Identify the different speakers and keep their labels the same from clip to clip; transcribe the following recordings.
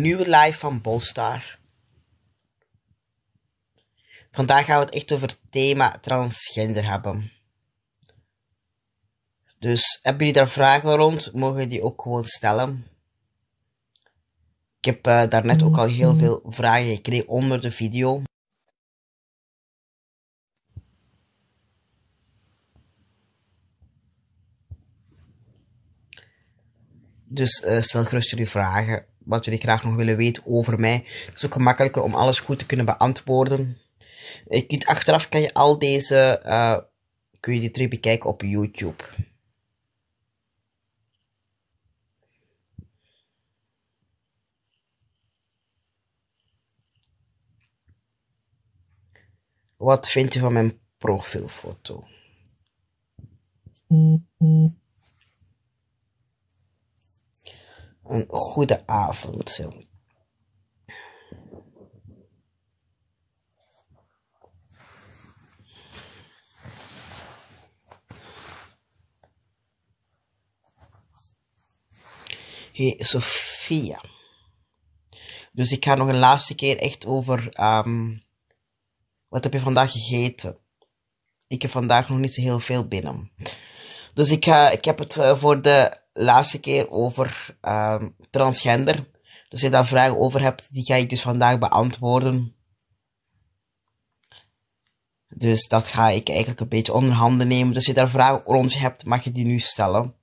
Speaker 1: nieuwe live van Bolstar. Vandaag gaan we het echt over het thema transgender hebben. Dus hebben jullie daar vragen rond, mogen die ook gewoon stellen. Ik heb uh, daarnet ook al heel veel vragen gekregen onder de video. Dus eh, stel gerust jullie vragen wat jullie graag nog willen weten over mij. Het is ook gemakkelijker om alles goed te kunnen beantwoorden. Je kunt achteraf kan je al deze uh, kun je die bekijken op YouTube. Wat vind je van mijn profielfoto? Mm-hmm. een goede avond. Hey, Sofia. Dus ik ga nog een laatste keer echt over. Ehm, wat heb je vandaag gegeten? Ik heb vandaag nog niet zo heel veel binnen. Dus ik, ga, ik heb het eh, voor de laatste keer over ehm, transgender. Dus als je daar vragen over hebt, die ga ik dus vandaag beantwoorden. Dus dat ga ik eigenlijk een beetje onder handen nemen. Dus als je daar vragen rond hebt, mag je die nu stellen.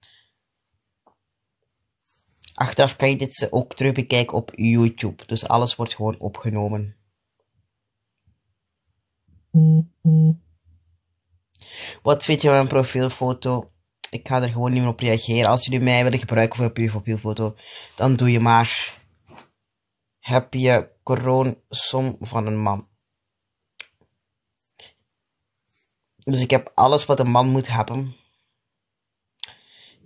Speaker 1: Achteraf kan je dit ook terug bekijken op YouTube. Dus alles wordt gewoon opgenomen. Wat vind je van mijn profielfoto? ik ga er gewoon niet meer op reageren. Als jullie mij willen gebruiken voor je foto, dan doe je maar. Heb je som van een man. Dus ik heb alles wat een man moet hebben.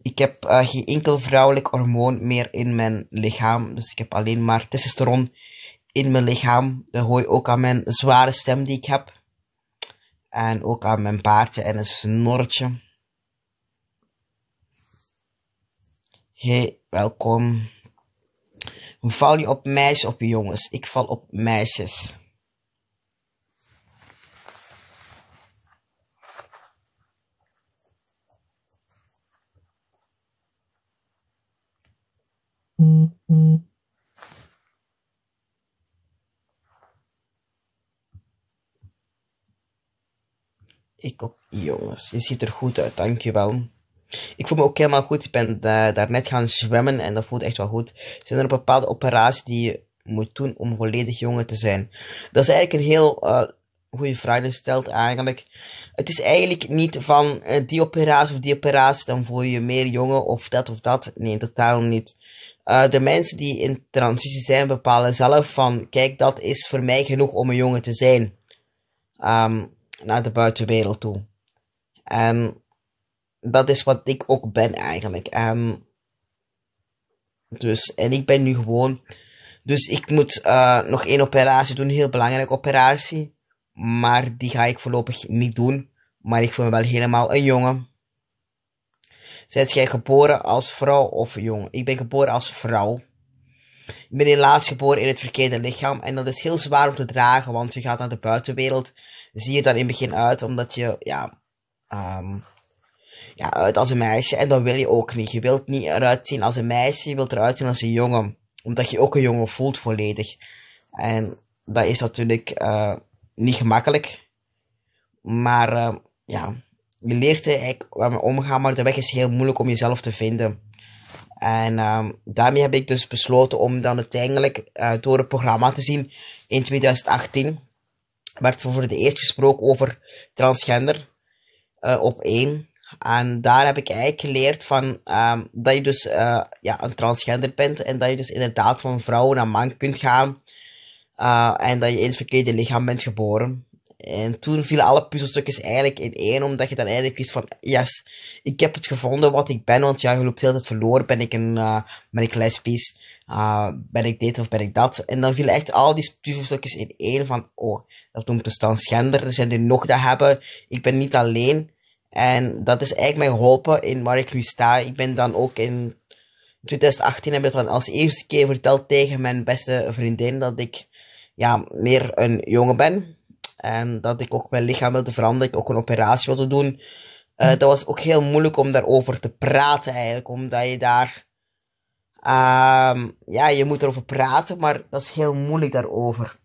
Speaker 1: Ik heb eh, geen enkel vrouwelijk hormoon meer in mijn lichaam. Dus ik heb alleen maar testosteron in mijn lichaam. Dat hoor je ook aan mijn zware stem die ik heb. En ook aan mijn paardje en een snorretje. Hey, welkom. Val je op meisjes op jongens? Ik val op meisjes. Ik op jongens. Je ziet er goed uit, dankjewel. Ik voel me ook helemaal goed. Ik ben daar daarnet gaan zwemmen en dat voelt echt wel goed. Zijn er bepaalde operaties die je moet doen om volledig jongen te zijn? Dat is eigenlijk een heel uh, goede vraag die stelt eigenlijk. Het is eigenlijk niet van eh, die operatie of die operatie, dan voel je je meer jongen of dat of dat. Nee, totaal niet. Eh, de mensen die in transitie zijn bepalen zelf van, kijk, dat is voor mij genoeg om een jongen te zijn. Ehm, naar de buitenwereld toe. En dat is wat ik ook ben eigenlijk. En ehm. dus, en ik ben nu gewoon. Dus ik moet eh, nog één operatie doen, heel belangrijke operatie. Maar die ga ik voorlopig niet doen. Maar ik voel me wel helemaal een jongen. Zijt jij geboren als vrouw of jongen? Ik ben geboren als vrouw. Ik ben helaas geboren in het verkeerde lichaam. En dat is heel zwaar om te dragen, want je gaat naar de buitenwereld. Zie je daar in het begin uit, omdat je, ja, ehm, ja, uit als een meisje. En dat wil je ook niet. Je wilt niet eruit zien als een meisje, je wilt eruit zien als een jongen. Omdat je ook een jongen voelt volledig. En dat is natuurlijk eh, niet gemakkelijk. Maar eh, ja, je leert er eigenlijk waarmee omgaan, maar de weg is heel moeilijk om jezelf te vinden. En ehm, daarmee heb ik dus besloten om dan uiteindelijk eh, door het programma te zien in 2018 werd voor de eerst gesproken over transgender op 1. En daar heb ik eigenlijk geleerd van, ehm, dat je dus eh, ja, een transgender bent en dat je dus inderdaad van vrouw naar man kunt gaan. Eh, en dat je in het verkeerde lichaam bent geboren. En toen vielen alle puzzelstukjes eigenlijk in één, omdat je dan eigenlijk wist van, yes, ik heb het gevonden wat ik ben, want ja, je loopt de hele tijd verloren, ben ik een, eh, ben ik lesbisch, ben ik dit of ben ik dat. En dan vielen echt al die puzzelstukjes in één van, oh, dat noemt dus transgender, er zijn er nog dat hebben, ik ben niet alleen. En dat is eigenlijk mij geholpen in waar ik nu sta. Ik ben dan ook in 2018 heb ik dat als eerste keer verteld tegen mijn beste vriendin dat ik ja, meer een jongen ben. En dat ik ook mijn lichaam wilde veranderen, ik ook een operatie wilde doen. Eh, mm-hmm. dat was ook heel moeilijk om daarover te praten eigenlijk, omdat je daar... Ehm, ja, je moet erover praten, maar dat is heel moeilijk daarover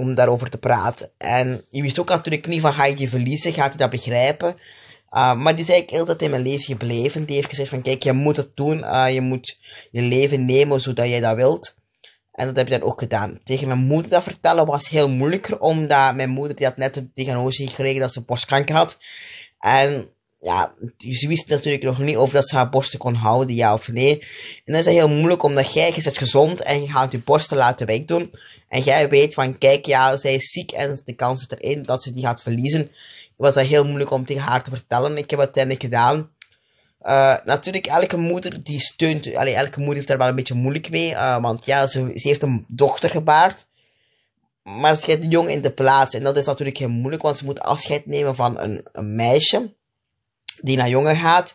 Speaker 1: om daarover te praten. En je wist ook natuurlijk niet van, ga je verliezen? Gaat hij dat begrijpen? Ah, maar die is eigenlijk altijd in mijn leven gebleven. Die heeft gezegd van, kijk, je moet het doen. Ah, je moet je leven nemen zodat jij dat wilt. En dat heb ik dan ook gedaan. Tegen mijn moeder dat vertellen was heel moeilijker, omdat mijn moeder die had net de diagnose gekregen dat ze borstkanker had. En ja, dus ze wist natuurlijk nog niet of dat ze haar borsten kon houden, ja of nee. En dan is dat heel moeilijk, omdat jij is het gezond en je gaat je borsten laten wegdoen. En jij weet van, kijk, ja, zij is ziek en de kans zit erin dat ze die gaat verliezen. Was dat heel moeilijk om tegen haar te vertellen. Ik heb het uiteindelijk gedaan. Eh, natuurlijk, elke moeder die steunt, allee, elke moeder heeft daar wel een beetje moeilijk mee. Eh, want ja, ze, ze heeft een dochter gebaard. Maar ze een jongen in de plaats. En dat is natuurlijk heel moeilijk, want ze moet afscheid nemen van een, een meisje die naar jongen gaat.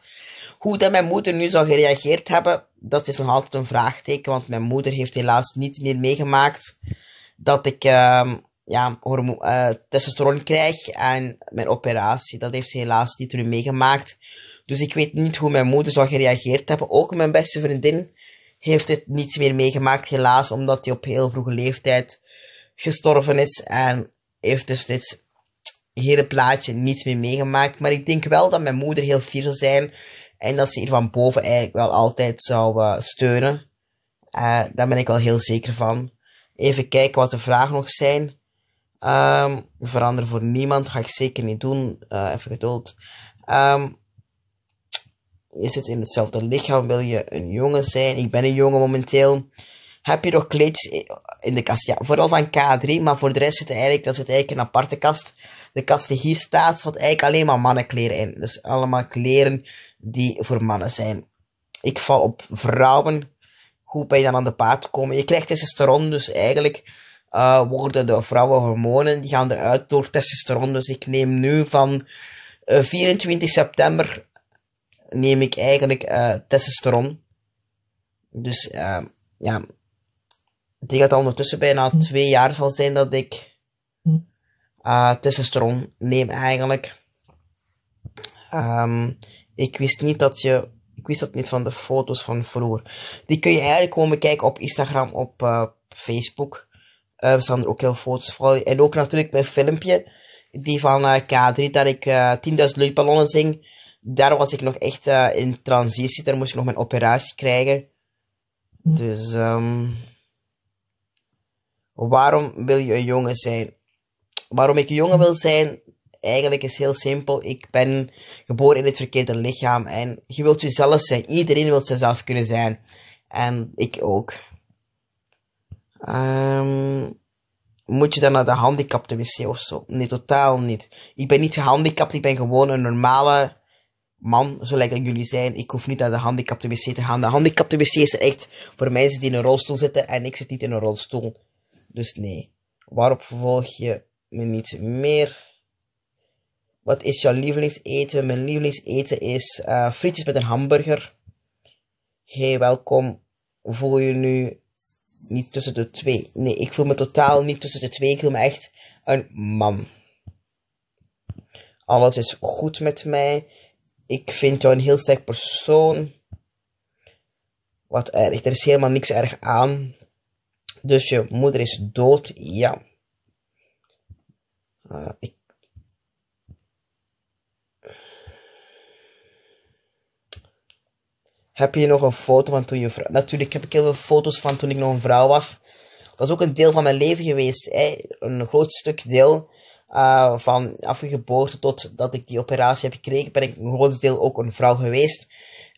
Speaker 1: Hoe dat mijn moeder nu zou gereageerd hebben, dat is nog altijd een vraagteken. Want mijn moeder heeft helaas niet meer meegemaakt dat ik ehm, ja, uh, testosteron krijg en mijn operatie. Dat heeft ze helaas niet meer meegemaakt. Dus ik weet niet hoe mijn moeder zou gereageerd hebben. Ook mijn beste vriendin heeft dit niet meer meegemaakt, helaas, omdat hij op heel vroege leeftijd gestorven is. En heeft dus dit hele plaatje niets meer meegemaakt. Maar ik denk wel dat mijn moeder heel fier zou zijn. En dat ze hier van boven eigenlijk wel altijd zou eh, steunen. Uh, daar ben ik wel heel zeker van. Even kijken wat de vragen nog zijn. Um, ehm, veranderen voor niemand ga ik zeker niet doen. Eh, even geduld. Um, is het in hetzelfde lichaam? Wil je een jongen zijn? Ik ben een jongen momenteel. Heb je nog kleedjes in de kast? Ja, vooral van K3, maar voor de rest zit eigenlijk, dat zit eigenlijk een aparte kast de kast die hier staat, zat eigenlijk alleen maar mannenkleren in. Dus allemaal kleren die voor mannen zijn. Ik val op vrouwen. Hoe ben je dan aan de paard komen? Je krijgt testosteron, dus eigenlijk eh, worden de vrouwenhormonen, die gaan eruit door testosteron. Dus ik neem nu van 24 eh, september, neem ik eigenlijk eh, testosteron. Dus ja, die denk dat ondertussen bijna hm. twee jaar zal zijn dat ik uh, ah, stron. neem eigenlijk. Ehm, ik wist niet dat je. Ik wist dat niet van de foto's van vroeger. Die kun je eigenlijk gewoon bekijken op Instagram, op eh, Facebook. Uh, er staan er ook heel foto's van. En ook natuurlijk mijn filmpje. Die van uh, eh, K3, dat ik 10.000 luchtballonnen zing. Daar was ik nog echt in transitie. Daar moest ik nog mijn operatie krijgen. Hm. Dus, ehm, waarom wil je een jongen zijn? waarom ik een jongen wil zijn, eigenlijk is heel simpel. Ik ben geboren in het verkeerde lichaam en je wilt jezelf zijn. Iedereen wil zichzelf kunnen zijn. En ik ook. Ehm, moet je dan naar de handicapte wc of zo? Nee, totaal niet. Ik ben niet gehandicapt, ik ben gewoon een normale man, zo jullie zijn. Ik hoef niet naar de handicapte wc te gaan. De handicapte wc is echt voor mensen die in een rolstoel zitten en ik zit niet in een rolstoel. Dus nee. Waarop vervolg je niet meer. Wat is jouw lievelingseten? Mijn lievelingseten is eh, frietjes met een hamburger. Hey, welkom. Voel je nu niet tussen de twee? Nee, ik voel me totaal niet tussen de twee. Ik voel me echt een man. Alles is goed met mij. Ik vind jou een heel sterk persoon. Wat erg. Er is helemaal niks erg aan. Dus je moeder is dood. Ja. Nou ik... Heb je nog een foto van toen je vrouw... Natuurlijk heb ik heel veel foto's van toen ik nog een vrouw was. Dat is ook een deel van mijn leven geweest. Hè? Een groot stuk deel uh, van afgeboorte tot dat ik die operatie heb gekregen, ben ik een groot deel ook een vrouw geweest.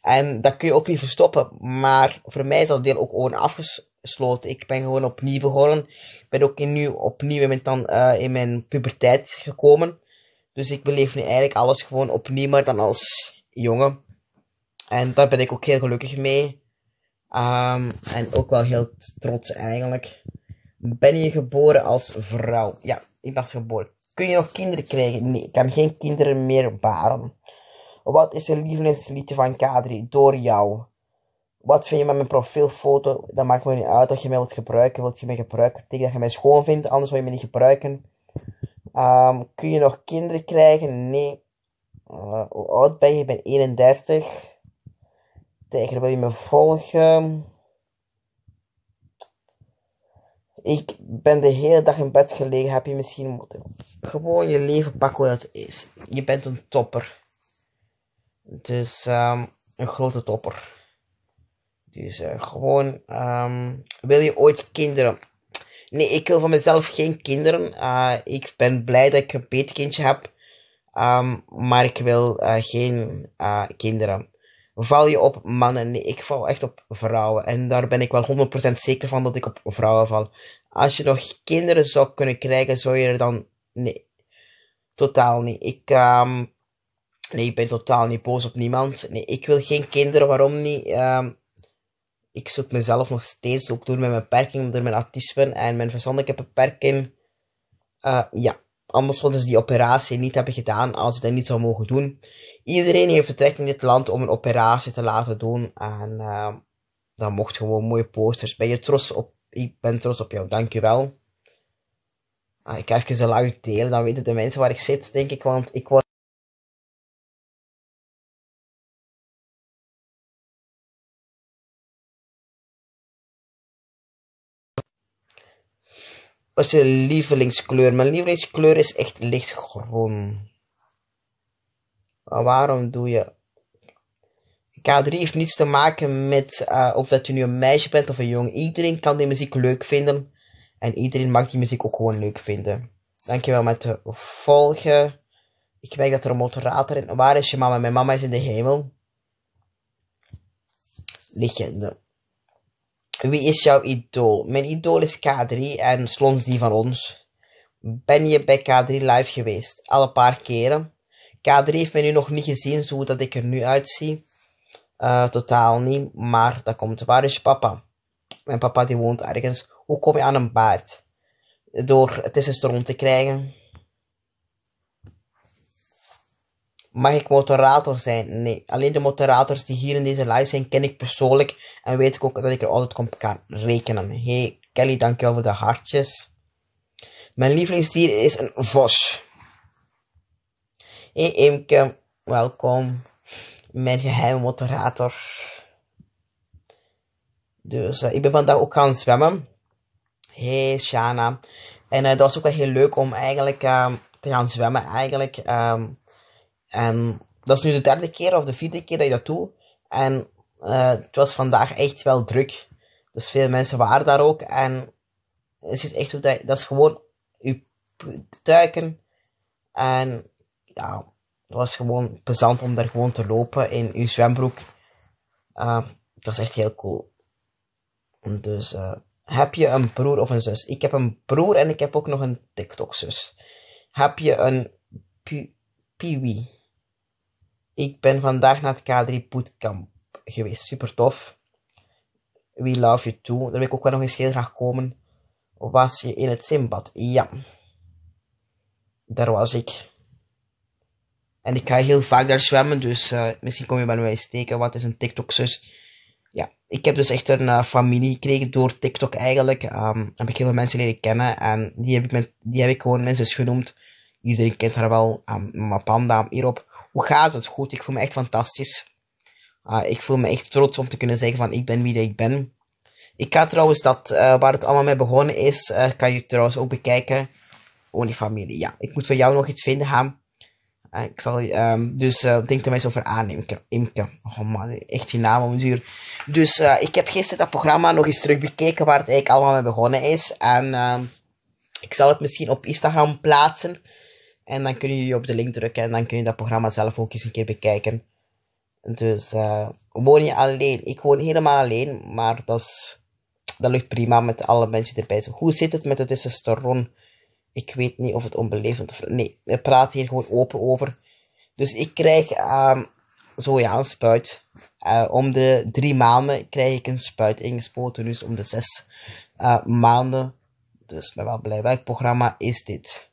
Speaker 1: En dat kun je ook niet verstoppen. Maar voor mij is dat deel ook gewoon afgesloten. Ik ben gewoon opnieuw begonnen. Ik ben ook in nu, opnieuw in mijn, eh, in mijn puberteit gekomen. Dus ik beleef nu eigenlijk alles gewoon opnieuw, maar dan als jongen. En daar ben ik ook heel gelukkig mee. Ehm, en ook wel heel trots eigenlijk. Ben je geboren als vrouw? Ja, ik was geboren. Kun je nog kinderen krijgen? Nee, ik kan geen kinderen meer baren. Wat is de lievelingsliedje van Kadri door jou? Wat vind je met mijn profielfoto? Dat maakt me niet uit dat je mij wilt gebruiken. Wilt je mij gebruiken tegen dat je mij schoon vindt? Anders wil je me niet gebruiken. Ehm, kun je nog kinderen krijgen? Nee. Eh, hoe oud ben je? Ik ben 31. Tijger, wil je me volgen? Ik ben de hele dag in bed gelegen. Heb je misschien moeten... Gewoon je leven pakken hoe dat is. Je bent een topper. Dus um, een grote topper. Dus gewoon, um, wil je ooit kinderen? Nee, ik wil van mezelf geen kinderen. Uh, ik ben blij dat ik een petekindje heb. Um, maar ik wil uh, geen kinderen. Val je op mannen? Nee, ik val echt op vrouwen. En daar ben ik wel 100% zeker van dat ik op vrouwen val. Als je nog kinderen zou kunnen krijgen, zou je er dan. Nee, totaal niet. Ik. Um, Nee, ik ben totaal niet boos op niemand. Nee, ik wil geen kinderen, waarom niet? Ehm, ik zoek mezelf nog steeds ook door mijn beperking, door mijn autisme en mijn verstandelijke beperking. Eh, ja, anders zouden ze die operatie niet hebben gedaan als ik dat niet zou mogen doen. Iedereen heeft vertrek in dit land om een operatie te laten doen. En uh, dat mocht gewoon mooie posters. Ben je trots op? Ik ben trots op jou, dankjewel. Ah, ik ga even zo delen, dan weten de mensen waar ik zit, denk ik. Want ik was. Wat is je lievelingskleur? Mijn lievelingskleur is echt lichtgroen. Maar waarom doe je... K3 heeft niets te maken met eh, of dat je nu een meisje bent of een jongen. Iedereen kan die muziek leuk vinden. En iedereen mag die muziek ook gewoon leuk vinden. Dankjewel met de volgen. Ik weet dat er een moderator in... Waar is je mama? Mijn mama is in de hemel. Legende. Wie is jouw idool? Mijn idool is K3 en Slons die van ons. Ben je bij K3 live geweest? Al een paar keren. K3 heeft mij nu nog niet gezien, zo dat ik er nu uitzie. Eh, totaal niet, maar dat komt. Waar is je papa? Mijn papa die woont ergens. Hoe kom je aan een baard? Door het testosteron te krijgen. Mag ik moderator zijn? Nee. Alleen de moderators die hier in deze live zijn, ken ik persoonlijk. En weet ik ook dat ik er altijd op kan rekenen. Hey, Kelly, dankjewel voor de hartjes. Mijn lievelingsdier is een vos. Hey, Imke, welkom. Mijn geheime moderator. Dus eh, ik ben vandaag ook gaan zwemmen. Hey, Shana. En eh, dat was ook wel heel leuk om eigenlijk ehm, te gaan zwemmen. Eigenlijk. Ehm, en dat is nu de derde keer of de vierde keer dat ik dat doe. En eh, het was vandaag echt wel druk. Dus veel mensen waren daar ook. En het is echt dat, is gewoon je duiken. En ja, het was gewoon plezant om daar gewoon te lopen in uw zwembroek. Uh, eh, het was echt heel cool. Dus eh, heb je een broer of een zus? Ik heb een broer en ik heb ook nog een TikTok-zus. Heb je een piwi? Ik ben vandaag naar het K3 Bootcamp geweest. Super tof. We love you too. Daar wil ik ook wel nog eens heel graag komen. Was je in het simbad? Ja. Daar was ik. En ik ga heel vaak daar zwemmen, dus eh, misschien kom je bij mij steken. Wat is een TikTok-zus? Ja, ik heb dus echt een eh, familie gekregen door TikTok eigenlijk. Um, heb ik heel veel mensen leren kennen en die heb ik, met, die heb ik gewoon mijn zus genoemd. Iedereen kent haar wel, ehm, Mijn Panda hierop hoe gaat het? Goed, ik voel me echt fantastisch. Ah, ik voel me echt trots om te kunnen zeggen van ik ben wie ik ben. Ik ga trouwens dat, eh, waar het allemaal mee begonnen is, eh, kan je trouwens ook bekijken. Oh, familie. ja. Ik moet voor jou nog iets vinden, Ham. Eh, ik zal, ehm, dus denk er maar eens over aan, Imke. Imke. Oh man, echt die naam om duur. Dus ik heb gisteren dat programma nog eens terug bekeken waar het eigenlijk allemaal mee begonnen is. En ehm, ik zal het misschien op Instagram plaatsen. En dan kun je op de link drukken en dan kun je dat programma zelf ook eens een keer bekijken. Dus uh, woon je alleen. Ik woon helemaal alleen, maar dat, is, dat lukt prima met alle mensen die erbij zijn. Hoe zit het met het testosteron? Ik weet niet of het onbelevend of... Nee, we praten hier gewoon open over. Dus ik krijg ehm zo ja, een spuit. Uh, om de drie maanden krijg ik een spuit ingespoten. Dus om de zes eh, maanden. Dus ben wel blij. Welk programma is dit?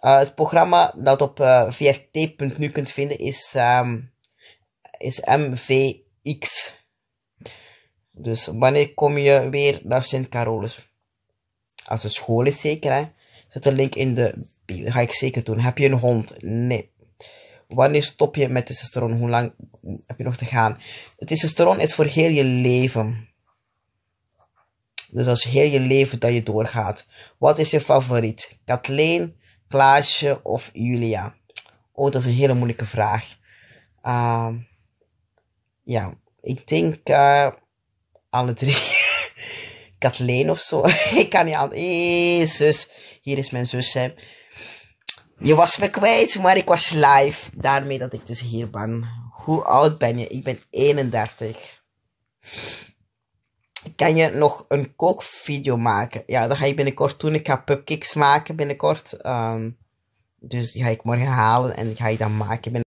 Speaker 1: Eh, het programma dat op uh, eh, vrt.nu kunt vinden is, ehm, is MVX. Dus wanneer kom je weer naar Sint-Carolus? Als de school is zeker, hè? Zet de link in de Dat ga ik zeker doen. Heb je een hond? Nee. Wanneer stop je met testosteron? Hoe lang heb je nog te gaan? Het testosteron is voor heel je leven. Dus als heel je leven dat je doorgaat. Wat is je favoriet? Kathleen, Klaasje of Julia? Oh, dat is een hele moeilijke vraag. Ehm, ja, ik denk eh, alle drie. Kathleen of zo. ik kan niet aan. Hé, eh, zus. Hier is mijn zus, Je was me kwijt, maar ik was live. Daarmee dat ik dus hier ben. Hoe oud ben je? Ik ben 31 kan je nog een kookvideo maken. Ja, dat ga ik binnenkort doen. Ik ga pupkicks maken binnenkort. Um, dus die ga ik morgen halen en die ga je dan maken.